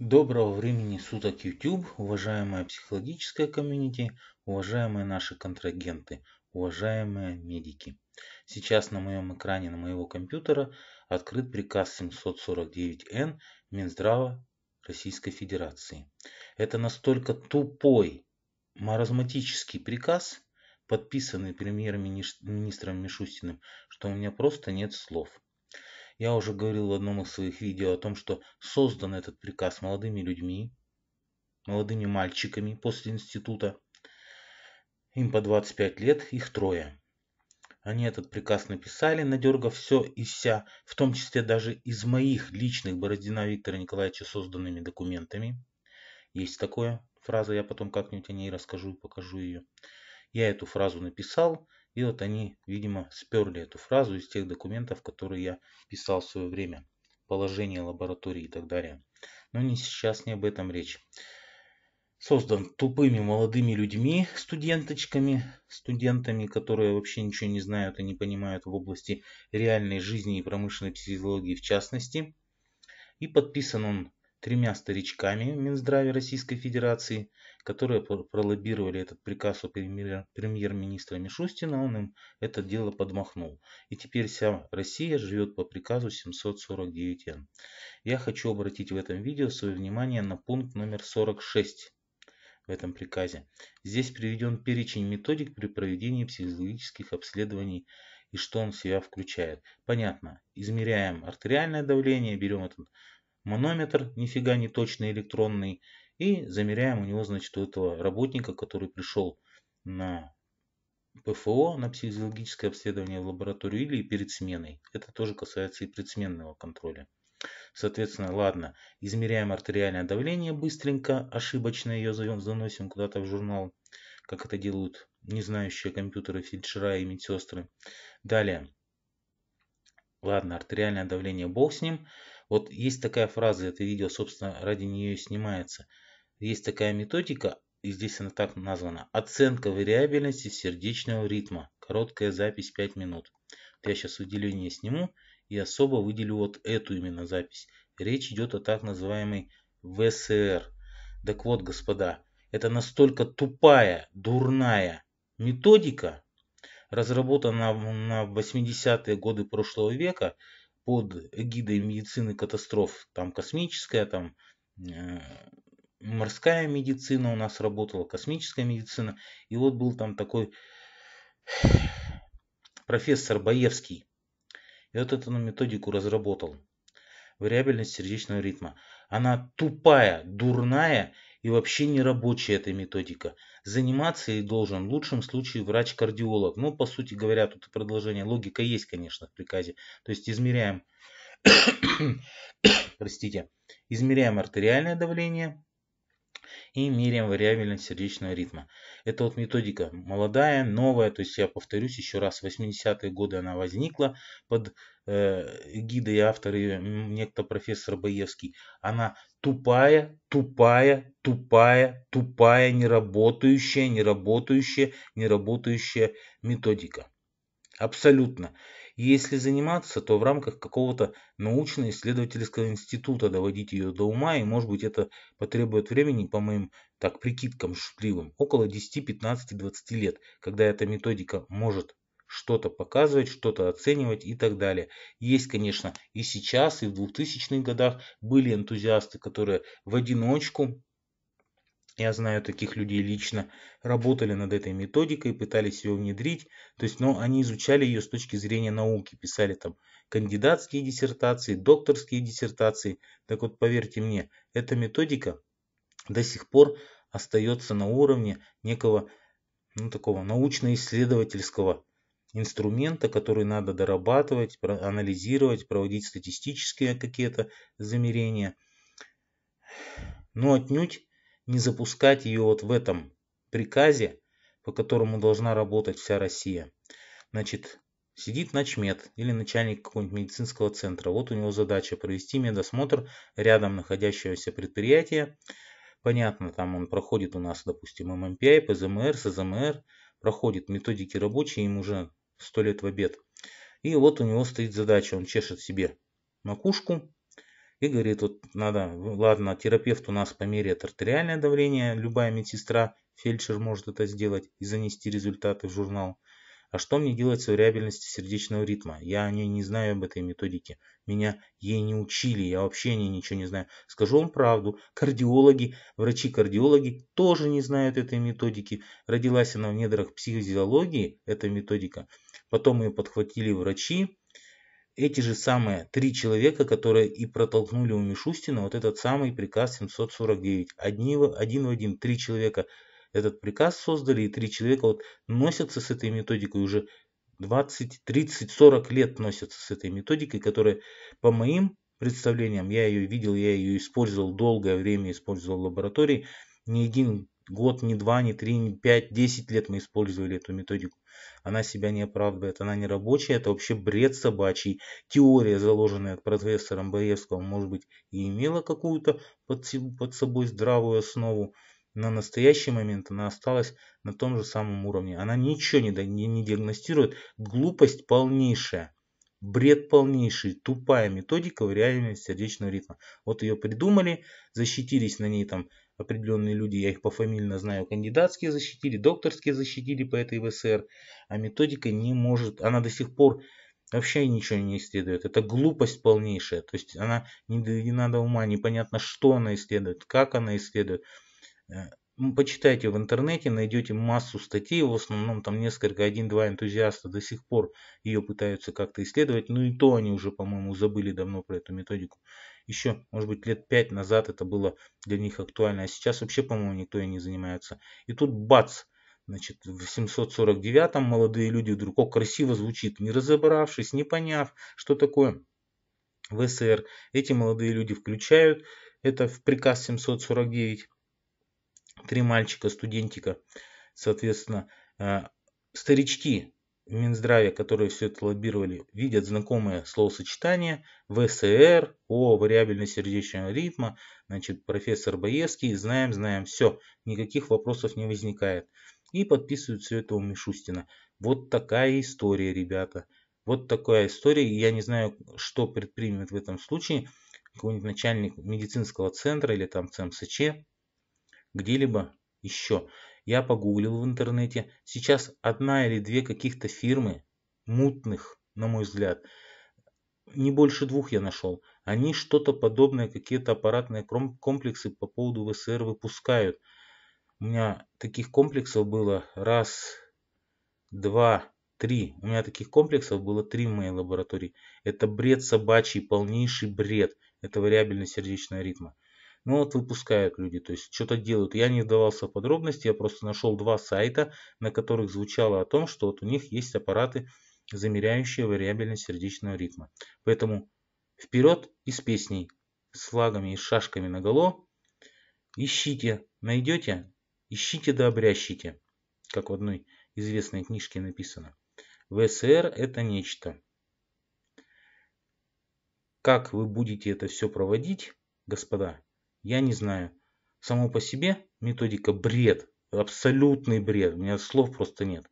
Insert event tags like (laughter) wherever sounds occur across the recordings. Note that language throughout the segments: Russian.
Доброго времени суток YouTube, уважаемая психологическая комьюнити, уважаемые наши контрагенты, уважаемые медики. Сейчас на моем экране на моего компьютера открыт приказ 749Н Минздрава Российской Федерации. Это настолько тупой, маразматический приказ, подписанный премьер-министром Мишустиным, что у меня просто нет слов. Я уже говорил в одном из своих видео о том, что создан этот приказ молодыми людьми, молодыми мальчиками после института. Им по 25 лет, их трое. Они этот приказ написали, надергав все и вся, в том числе даже из моих личных Бородина Виктора Николаевича созданными документами. Есть такое, фраза, я потом как-нибудь о ней расскажу и покажу ее. Я эту фразу написал, и вот они, видимо, сперли эту фразу из тех документов, которые я писал в свое время. Положение лаборатории и так далее. Но не сейчас не об этом речь. Создан тупыми молодыми людьми, студенточками, студентами, которые вообще ничего не знают и не понимают в области реальной жизни и промышленной психологии в частности. И подписан он тремя старичками в Минздраве Российской Федерации, которые пролоббировали этот приказ у премьер-министра Мишустина, он им это дело подмахнул. И теперь вся Россия живет по приказу 749Н. А. Я хочу обратить в этом видео свое внимание на пункт номер 46 в этом приказе. Здесь приведен перечень методик при проведении психологических обследований и что он в себя включает. Понятно, измеряем артериальное давление, берем этот манометр, нифига не точный электронный, и замеряем у него, значит, у этого работника, который пришел на ПФО, на психофизиологическое обследование в лабораторию или перед сменой. Это тоже касается и предсменного контроля. Соответственно, ладно, измеряем артериальное давление быстренько, ошибочно ее заносим куда-то в журнал, как это делают не знающие компьютеры фельдшера и медсестры. Далее, ладно, артериальное давление, бог с ним. Вот есть такая фраза, это видео, собственно, ради нее и снимается. Есть такая методика, и здесь она так названа. Оценка вариабельности сердечного ритма. Короткая запись 5 минут. Вот я сейчас выделение сниму и особо выделю вот эту именно запись. Речь идет о так называемой ВСР. Так вот, господа, это настолько тупая, дурная методика, разработана на 80-е годы прошлого века, под эгидой медицины катастроф. Там космическая, там э, морская медицина у нас работала, космическая медицина. И вот был там такой профессор Боевский. И вот эту методику разработал. Вариабельность сердечного ритма. Она тупая, дурная и вообще не рабочая эта методика заниматься и должен. В лучшем случае врач-кардиолог. Ну, по сути говоря, тут продолжение. Логика есть, конечно, в приказе. То есть измеряем, (coughs) простите, измеряем артериальное давление, и меряем вариабельность сердечного ритма. Это вот методика молодая, новая, то есть я повторюсь еще раз, в 80-е годы она возникла под э, гидой автора э, некто профессор Боевский, она тупая, тупая, тупая, тупая, неработающая, неработающая, неработающая методика. Абсолютно. Если заниматься, то в рамках какого-то научно-исследовательского института доводить ее до ума, и может быть это потребует времени, по моим так прикидкам шутливым, около 10, 15, 20 лет, когда эта методика может что-то показывать, что-то оценивать и так далее. Есть, конечно, и сейчас, и в 2000-х годах были энтузиасты, которые в одиночку я знаю таких людей лично, работали над этой методикой, пытались ее внедрить, то есть, но они изучали ее с точки зрения науки, писали там кандидатские диссертации, докторские диссертации. Так вот, поверьте мне, эта методика до сих пор остается на уровне некого ну, такого научно-исследовательского инструмента, который надо дорабатывать, анализировать, проводить статистические какие-то замерения. Но отнюдь не запускать ее вот в этом приказе, по которому должна работать вся Россия. Значит, сидит начмед или начальник какого-нибудь медицинского центра. Вот у него задача провести медосмотр рядом находящегося предприятия. Понятно, там он проходит у нас, допустим, ММПИ, ПЗМР, СЗМР, проходит методики рабочие, им уже сто лет в обед. И вот у него стоит задача, он чешет себе макушку, и говорит, вот надо, ну, ладно, терапевт у нас померяет артериальное давление, любая медсестра, фельдшер может это сделать и занести результаты в журнал. А что мне делать с вариабельностью сердечного ритма? Я о ней не знаю об этой методике. Меня ей не учили, я вообще о ней ничего не знаю. Скажу вам правду, кардиологи, врачи-кардиологи тоже не знают этой методики. Родилась она в недрах психофизиологии, эта методика. Потом ее подхватили врачи, эти же самые три человека, которые и протолкнули у Мишустина вот этот самый приказ 749. Одни, один в один, три человека этот приказ создали, и три человека вот носятся с этой методикой уже 20, 30, 40 лет носятся с этой методикой, которая по моим представлениям, я ее видел, я ее использовал долгое время, использовал в лаборатории, ни один год, не два, не три, не пять, десять лет мы использовали эту методику. Она себя не оправдывает, она не рабочая, это вообще бред собачий. Теория, заложенная профессором Боевского, может быть, и имела какую-то под, под собой здравую основу, на настоящий момент она осталась на том же самом уровне. Она ничего не, не, не диагностирует. Глупость полнейшая. Бред полнейший, тупая методика в реальности сердечного ритма. Вот ее придумали, защитились на ней там определенные люди, я их пофамильно знаю, кандидатские защитили, докторские защитили по этой ВСР, а методика не может, она до сих пор вообще ничего не исследует. Это глупость полнейшая. То есть она не, не надо ума, непонятно, что она исследует, как она исследует. Э, почитайте в интернете, найдете массу статей, в основном там несколько, один-два энтузиаста до сих пор ее пытаются как-то исследовать, но ну и то они уже, по-моему, забыли давно про эту методику еще, может быть, лет пять назад это было для них актуально, а сейчас вообще, по-моему, никто и не занимается. И тут бац, значит, в 749-м молодые люди вдруг, о, красиво звучит, не разобравшись, не поняв, что такое ВСР. Эти молодые люди включают это в приказ 749. Три мальчика, студентика, соответственно, э, старички Минздраве, которые все это лоббировали, видят знакомые словосочетания ВСР, о вариабельной сердечного ритма, значит, профессор Боевский, знаем, знаем, все, никаких вопросов не возникает. И подписывают все это у Мишустина. Вот такая история, ребята. Вот такая история. Я не знаю, что предпримет в этом случае какой-нибудь начальник медицинского центра или там ЦМСЧ, где-либо еще. Я погуглил в интернете. Сейчас одна или две каких-то фирмы, мутных, на мой взгляд, не больше двух я нашел. Они что-то подобное, какие-то аппаратные комплексы по поводу ВСР выпускают. У меня таких комплексов было раз, два, три. У меня таких комплексов было три в моей лаборатории. Это бред собачий, полнейший бред. Это вариабельность сердечного ритма. Ну вот выпускают люди, то есть что-то делают. Я не вдавался в подробности, я просто нашел два сайта, на которых звучало о том, что вот у них есть аппараты, замеряющие вариабельность сердечного ритма. Поэтому вперед и с песней, с флагами и шашками на голо, Ищите, найдете, ищите да обрящите, как в одной известной книжке написано. ВСР это нечто. Как вы будете это все проводить, господа, я не знаю. Само по себе методика бред. Абсолютный бред. У меня слов просто нет.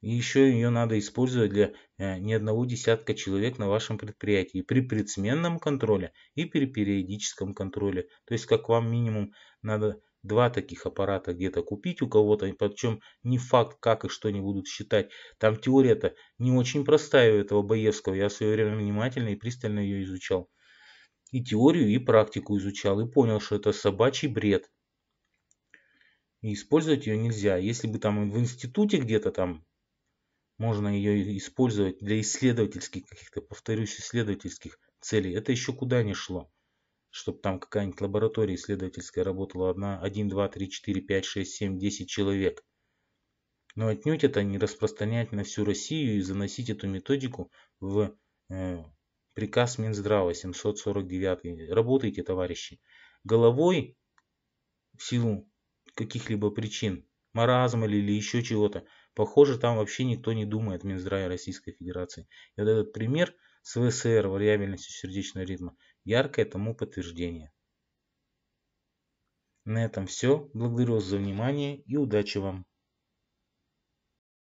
И еще ее надо использовать для э, не одного десятка человек на вашем предприятии при предсменном контроле и при периодическом контроле. То есть как вам минимум надо два таких аппарата где-то купить у кого-то, причем не факт, как и что они будут считать. Там теория-то не очень простая у этого Боевского, я в свое время внимательно и пристально ее изучал и теорию, и практику изучал, и понял, что это собачий бред. И использовать ее нельзя. Если бы там в институте где-то там можно ее использовать для исследовательских каких-то, повторюсь, исследовательских целей, это еще куда не шло. Чтобы там какая-нибудь лаборатория исследовательская работала одна, 1, 2, 3, 4, 5, 6, 7, 10 человек. Но отнюдь это не распространять на всю Россию и заносить эту методику в э, Приказ Минздрава 749. Работайте, товарищи. Головой в силу каких-либо причин, маразма или еще чего-то, похоже, там вообще никто не думает в Минздраве Российской Федерации. И вот этот пример с ВСР, вариабельностью сердечного ритма, яркое тому подтверждение. На этом все. Благодарю вас за внимание и удачи вам!